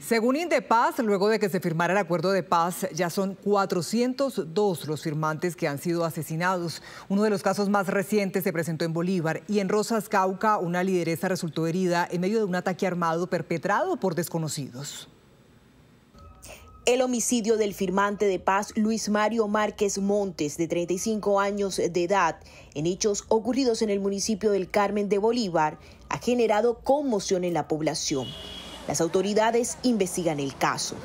Según Indepaz, luego de que se firmara el acuerdo de paz, ya son 402 los firmantes que han sido asesinados. Uno de los casos más recientes se presentó en Bolívar y en Rosas Cauca una lideresa resultó herida en medio de un ataque armado perpetrado por desconocidos. El homicidio del firmante de paz Luis Mario Márquez Montes, de 35 años de edad, en hechos ocurridos en el municipio del Carmen de Bolívar, ha generado conmoción en la población. Las autoridades investigan el caso.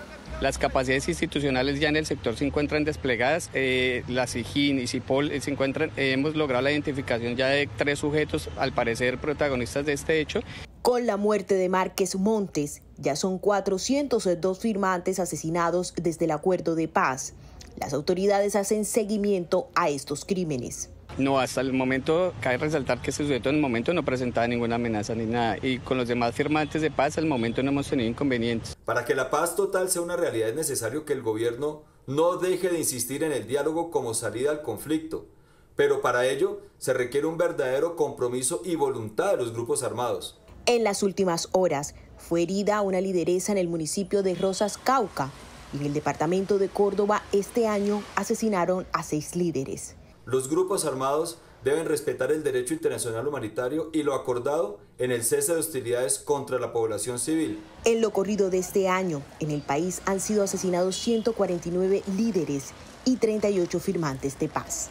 Las capacidades institucionales ya en el sector se encuentran desplegadas. Eh, la SIGIN y CIPOL eh, se encuentran, eh, hemos logrado la identificación ya de tres sujetos, al parecer protagonistas de este hecho. Con la muerte de Márquez Montes, ya son 402 firmantes asesinados desde el acuerdo de paz. Las autoridades hacen seguimiento a estos crímenes. No, hasta el momento cabe resaltar que este sujeto en el momento no presentaba ninguna amenaza ni nada y con los demás firmantes de paz al momento no hemos tenido inconvenientes. Para que la paz total sea una realidad es necesario que el gobierno no deje de insistir en el diálogo como salida al conflicto, pero para ello se requiere un verdadero compromiso y voluntad de los grupos armados. En las últimas horas fue herida una lideresa en el municipio de Rosas Cauca en el departamento de Córdoba este año asesinaron a seis líderes. Los grupos armados deben respetar el derecho internacional humanitario y lo acordado en el cese de hostilidades contra la población civil. En lo corrido de este año, en el país han sido asesinados 149 líderes y 38 firmantes de paz.